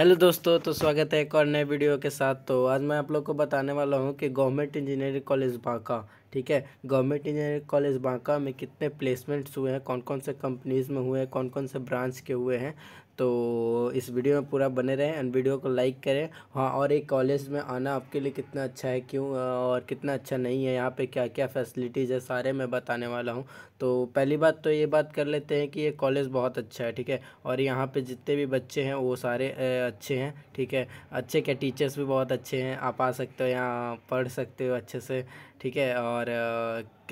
hello दोस्तों तो स्वागत है एक और नए वीडियो के साथ तो आज मैं आप लोग को बताने वाला हूँ कि गवर्नमेंट इंजीनियरिंग कॉलेज बांका ठीक है गवर्नमेंट इंजीनियरिंग कॉलेज बांका में कितने प्लेसमेंट्स हुए हैं कौन कौन से कंपनीज़ में हुए हैं कौन कौन से ब्रांच के हुए हैं तो इस वीडियो में पूरा बने रहें एंड वीडियो को लाइक करें हाँ और एक कॉलेज में आना आपके लिए कितना अच्छा है क्यों और कितना अच्छा नहीं है यहाँ पे क्या क्या फैसिलिटीज़ है सारे मैं बताने वाला हूँ तो पहली बात तो ये बात कर लेते हैं कि ये कॉलेज बहुत अच्छा है ठीक है और यहाँ पर जितने भी बच्चे हैं वो सारे अच्छे हैं ठीक है अच्छे क्या टीचर्स भी बहुत अच्छे हैं आप आ सकते हो यहाँ पढ़ सकते हो अच्छे से ठीक है और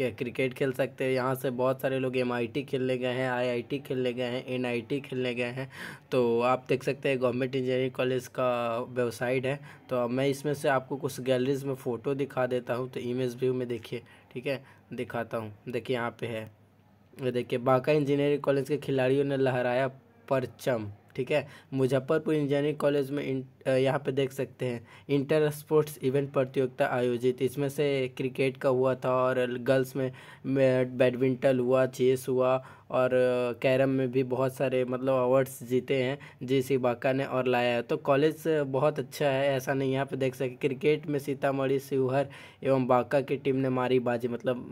क्रिकेट खेल सकते हैं यहाँ से बहुत सारे लोग एम खेलने गए हैं आई खेलने गए हैं एन खेलने गए हैं तो आप देख सकते हैं गवर्नमेंट इंजीनियरिंग कॉलेज का वेबसाइट है तो मैं इसमें से आपको कुछ गैलरीज में फ़ोटो दिखा देता हूँ तो इमेज व्यू में देखिए ठीक है दिखाता हूँ देखिए यहाँ पे है ये देखिए बांका इंजीनियरिंग कॉलेज के खिलाड़ियों ने लहराया परचम ठीक है मुजफ्फरपुर इंजीनियरिंग कॉलेज में यहाँ पे देख सकते हैं इंटर स्पोर्ट्स इवेंट प्रतियोगिता आयोजित इसमें से क्रिकेट का हुआ था और गर्ल्स में बैडमिंटन हुआ चेस हुआ और कैरम में भी बहुत सारे मतलब अवार्ड्स जीते हैं जी सी बाका ने और लाया है तो कॉलेज बहुत अच्छा है ऐसा नहीं यहाँ पे देख सके क्रिकेट में सीतामढ़ी शिवहर एवं बाका की टीम ने मारी बाजी मतलब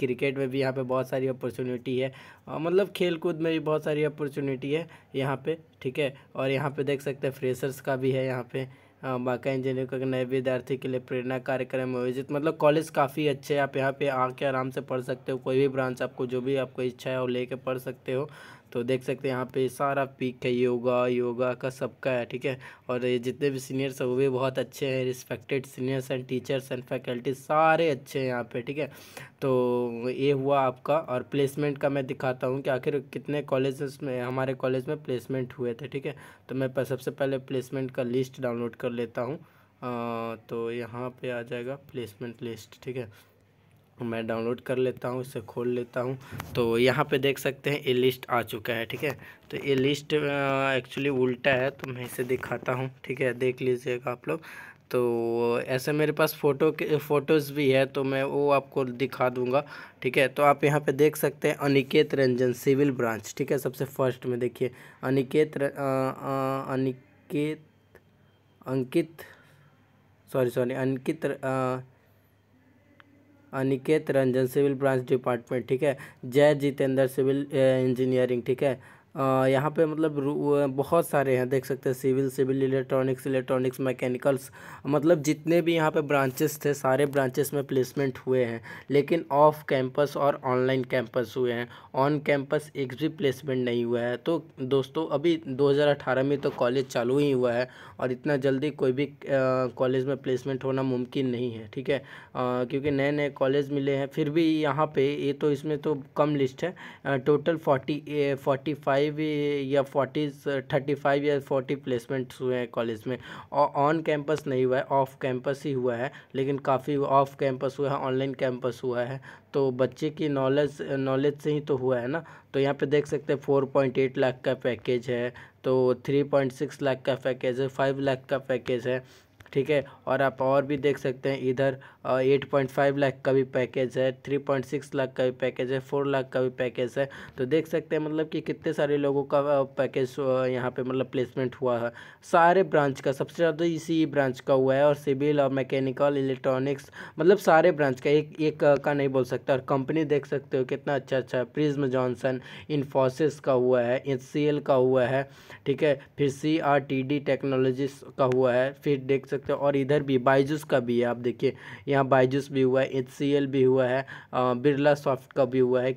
क्रिकेट में भी यहाँ पे बहुत सारी अपॉर्चुनिटी है और मतलब खेल कूद में भी बहुत सारी अपॉर्चुनिटी है यहाँ पर ठीक है और यहाँ पर देख सकते हैं फ्रेशर्स का भी है यहाँ पर हाँ, बांका इंजीनियरिंग करके नए विद्यार्थी के लिए प्रेरणा कार्यक्रम आयोजित मतलब कॉलेज काफ़ी अच्छे आप यहाँ पे आके आराम से पढ़ सकते हो कोई भी ब्रांच आपको जो भी आपको इच्छा है वो लेके पढ़ सकते हो तो देख सकते हैं यहाँ पे सारा पीक है योगा योगा का सबका है ठीक है और ये जितने भी सीनियर्स हैं वो भी बहुत अच्छे हैं respected seniors and teachers and faculty सारे अच्छे हैं यहाँ पे ठीक है तो ये हुआ आपका और प्लेसमेंट का मैं दिखाता हूँ कि आखिर कितने कॉलेज में हमारे कॉलेज में प्लेसमेंट हुए थे ठीक है तो मैं सबसे पहले प्लेसमेंट का लिस्ट डाउनलोड कर लेता हूँ तो यहाँ पर आ जाएगा प्लेसमेंट लिस्ट ठीक है तो मैं डाउनलोड कर लेता हूँ इसे खोल लेता हूँ तो यहाँ पे देख सकते हैं ये लिस्ट आ चुका है ठीक है तो ये लिस्ट एक्चुअली उल्टा है तो मैं इसे दिखाता हूँ ठीक है देख लीजिएगा आप लोग तो ऐसे मेरे पास फ़ोटो के फ़ोटोज़ भी है तो मैं वो आपको दिखा दूंगा ठीक है तो आप यहाँ पे देख सकते हैं अनिकेत रंजन सिविल ब्रांच ठीक है सबसे फर्स्ट में देखिए अनिकेत र, आ, आ, अनिकेत अंकित सॉरी सॉरी अंकित आ, Aniket Ranjan civil branch department ठीक है जय जितेंद्र सिविल इंजीनियरिंग ठीक है यहाँ पे मतलब बहुत सारे हैं देख सकते हैं civil civil electronics electronics mechanicals मतलब जितने भी यहाँ पे ब्रांचेस थे सारे ब्रांचेस में प्लेसमेंट हुए हैं लेकिन ऑफ कैंपस और ऑनलाइन कैंपस हुए हैं ऑन कैंपस एक भी प्लेसमेंट नहीं हुआ है तो दोस्तों अभी 2018 में तो कॉलेज चालू ही हुआ है और इतना जल्दी कोई भी कॉलेज में प्लेसमेंट होना मुमकिन नहीं है ठीक है क्योंकि नए नए कॉलेज मिले हैं फिर भी यहाँ पर ये तो इसमें तो कम लिस्ट है total forty forty five five या फोर्टी थर्टी फाइव या फोर्टी प्लेसमेंट्स हुए हैं कॉलेज में और ऑन कैंपस नहीं हुआ है ऑफ कैंपस ही हुआ है लेकिन काफ़ी ऑफ कैंपस हुआ है ऑनलाइन कैंपस हुआ है तो बच्चे की नॉलेज नॉलेज से ही तो हुआ है ना तो यहाँ पे देख सकते हैं फोर पॉइंट एट लाख का पैकेज है तो थ्री पॉइंट सिक्स लाख का पैकेज है फाइव लाख का पैकेज है ठीक है और आप और भी देख सकते हैं इधर एट पॉइंट फाइव लाख का भी पैकेज है थ्री पॉइंट सिक्स लाख का भी पैकेज है फोर लाख का भी पैकेज है तो देख सकते हैं मतलब कि कितने सारे लोगों का पैकेज यहाँ पे मतलब प्लेसमेंट हुआ है सारे ब्रांच का सबसे ज़्यादा इसी ब्रांच का हुआ है और सिविल और मैकेनिकल इलेक्ट्रॉनिक्स मतलब सारे ब्रांच का एक एक का नहीं बोल सकता और कंपनी देख सकते हो कितना अच्छा अच्छा है प्रिज्म जॉनसन इन्फोसिस का हुआ है एच का हुआ है ठीक है फिर सी टेक्नोलॉजीज का हुआ है फिर देख सकते सकते हो और इधर भी बाइजूस का भी है आप देखिए यहाँ बाइजूस भी हुआ है एच भी हुआ है बिरला सॉफ्ट का भी हुआ है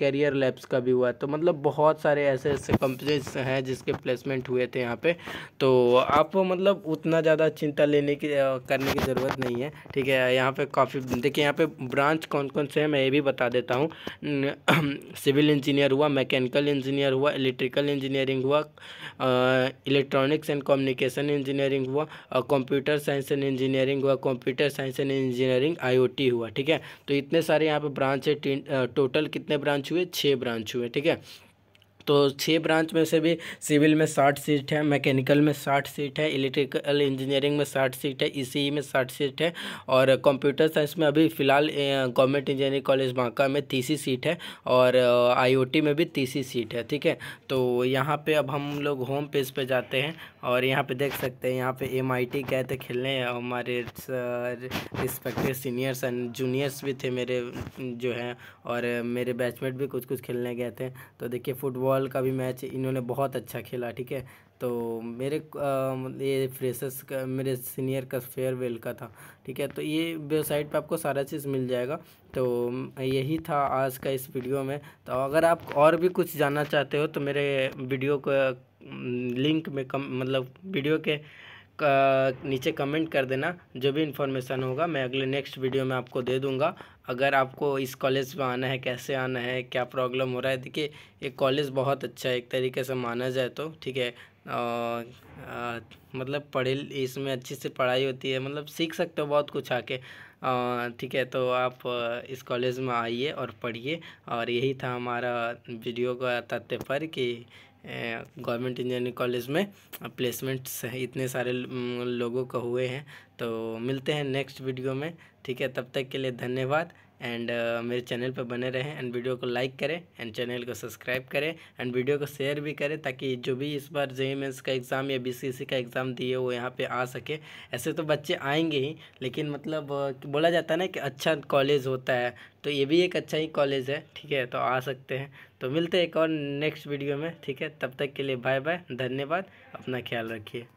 कैरियर लैब्स का भी हुआ है तो मतलब बहुत सारे ऐसे ऐसे कंपनीज हैं जिसके प्लेसमेंट हुए थे यहाँ पर तो आपको मतलब उतना ज़्यादा चिंता लेने की करने की ज़रूरत नहीं है ठीक है यहाँ पर काफ़ी देखिए यहाँ पे ब्रांच कौन कौन से हैं मैं ये भी बता देता हूँ सिविल इंजीनियर हुआ मैकेनिकल इंजीनियर हुआ इलेक्ट्रिकल इंजीनियरिंग हुआ इलेक्ट्रॉनिक्स एंड कम्युनिकेशन इंजीनियरिंग हुआ computer computer science and engineering हुआ computer science and engineering IoT हुआ ठीक है तो इतने सारे यहाँ पे ब्रांच है टोटल कितने ब्रांच हुए छः ब्रांच हुए ठीक है तो छः ब्रांच में से भी सिविल में साठ सीट है मैकेनिकल में साठ सीट है इलेक्ट्रिकल इंजीनियरिंग में साठ सीट है ई e e में साठ सीट है और कंप्यूटर साइंस में अभी फ़िलहाल गवर्नमेंट इंजीनियरिंग कॉलेज बांका में तीसरी सीट है और आईओटी में भी तीसरी सीट है ठीक है तो यहाँ पे अब हम लोग होम पेज पे जाते हैं और यहाँ पे देख सकते हैं यहाँ पे एम आई टी गए थे खेलने हमारे रिस्पेक्टिव सीनियर्स एंड जूनियर्स भी थे मेरे जो हैं और मेरे बैचमेट भी कुछ कुछ खेलने गए थे तो देखिए फुटबॉल फुटबॉल का भी मैच इन्होंने बहुत अच्छा खेला ठीक है तो मेरे ये फ्रेशर्स का मेरे सीनियर का फेयरवेल का था ठीक है तो ये वेबसाइट पे आपको सारा चीज़ मिल जाएगा तो यही था आज का इस वीडियो में तो अगर आप और भी कुछ जानना चाहते हो तो मेरे वीडियो को लिंक में कम मतलब वीडियो के नीचे कमेंट कर देना जो भी इन्फॉर्मेशन होगा मैं अगले नेक्स्ट वीडियो में आपको दे दूंगा अगर आपको इस कॉलेज में आना है कैसे आना है क्या प्रॉब्लम हो रहा है देखिए एक कॉलेज बहुत अच्छा है एक तरीके से माना जाए तो ठीक है आ, आ, मतलब पढ़े इसमें अच्छी से पढ़ाई होती है मतलब सीख सकते हो बहुत कुछ आके ठीक है तो आप इस कॉलेज में आइए और पढ़िए और यही था हमारा वीडियो का पर कि गवर्नमेंट इंजीनियरिंग कॉलेज में प्लेसमेंट्स इतने सारे लोगों को हुए हैं तो मिलते हैं नेक्स्ट वीडियो में ठीक है तब तक के लिए धन्यवाद एंड uh, मेरे चैनल पर बने रहें एंड वीडियो को लाइक करें एंड चैनल को सब्सक्राइब करें एंड वीडियो को शेयर भी करें ताकि जो भी इस बार जे एम का एग्ज़ाम या बीसीसी का एग्ज़ाम दिए वो यहाँ पे आ सके ऐसे तो बच्चे आएंगे ही लेकिन मतलब uh, बोला जाता है ना कि अच्छा कॉलेज होता है तो ये भी एक अच्छा ही कॉलेज है ठीक है तो आ सकते हैं तो मिलते हैं एक और नेक्स्ट वीडियो में ठीक है तब तक के लिए बाय बाय धन्यवाद अपना ख्याल रखिए